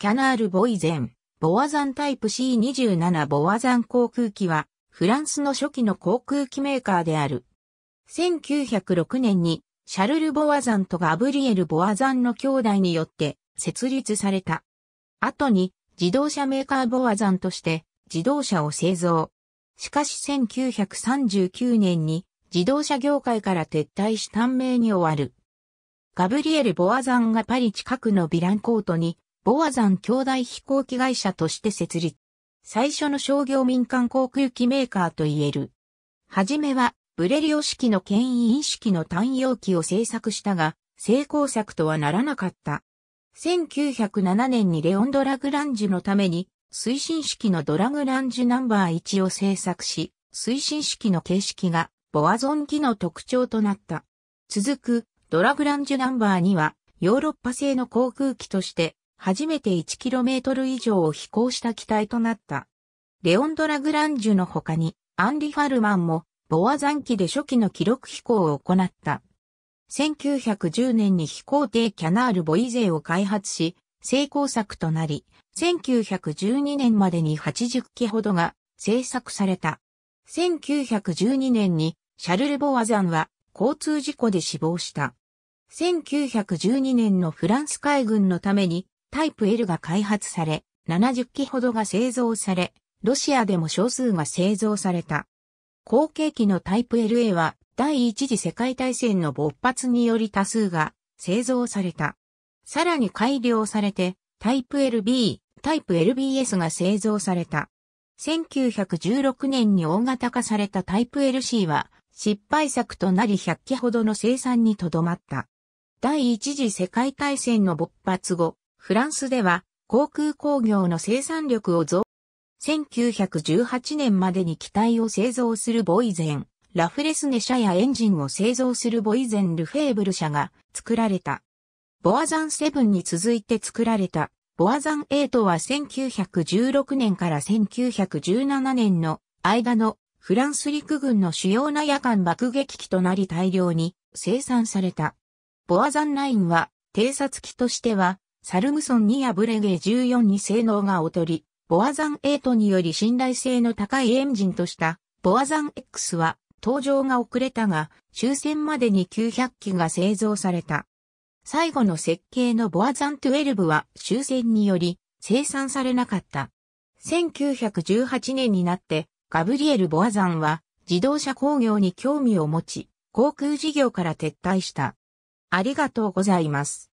キャナール・ボイゼン、ボワザンタイプ C27 ボワザン航空機は、フランスの初期の航空機メーカーである。1906年に、シャルル・ボワザンとガブリエル・ボワザンの兄弟によって設立された。後に、自動車メーカーボワザンとして自動車を製造。しかし1939年に自動車業界から撤退し短命に終わる。ガブリエル・ボワザンがパリ近くのヴィランコートにボアザン兄弟飛行機会社として設立。最初の商業民間航空機メーカーと言える。はじめは、ブレリオ式の牽引式の単容機を製作したが、成功作とはならなかった。1907年にレオン・ドラグランジュのために、推進式のドラグランジュナンバー1を製作し、推進式の形式がボアゾン機の特徴となった。続く、ドラグランジュナンバー2は、ヨーロッパ製の航空機として初めて 1km 以上を飛行した機体となった。レオンド・ラグランジュの他に、アンリ・ファルマンも、ボアン機で初期の記録飛行を行った。1910年に飛行艇キャナール・ボイゼーを開発し、成功作となり、1912年までに80機ほどが製作された。1912年にシャルル・ボアザンは交通事故で死亡した。1912年のフランス海軍のためにタイプ L が開発され、70機ほどが製造され、ロシアでも少数が製造された。後継機のタイプ LA は第一次世界大戦の勃発により多数が製造された。さらに改良されてタイプ LB、タイプ LBS が製造された。1916年に大型化されたタイプ LC は失敗作となり100機ほどの生産にとどまった。第一次世界大戦の勃発後、フランスでは航空工業の生産力を増1918年までに機体を製造するボイゼン、ラフレスネ社やエンジンを製造するボイゼンルフェーブル社が作られた。ボアザン7に続いて作られた、ボアザン8は1916年から1917年の間のフランス陸軍の主要な夜間爆撃機となり大量に生産された。ボアザン9は偵察機としてはサルムソンに敗れゲ14に性能が劣り、ボアザン8により信頼性の高いエンジンとしたボアザン X は登場が遅れたが終戦までに900機が製造された。最後の設計のボアザン12は終戦により生産されなかった。1918年になってガブリエル・ボアザンは自動車工業に興味を持ち航空事業から撤退した。ありがとうございます。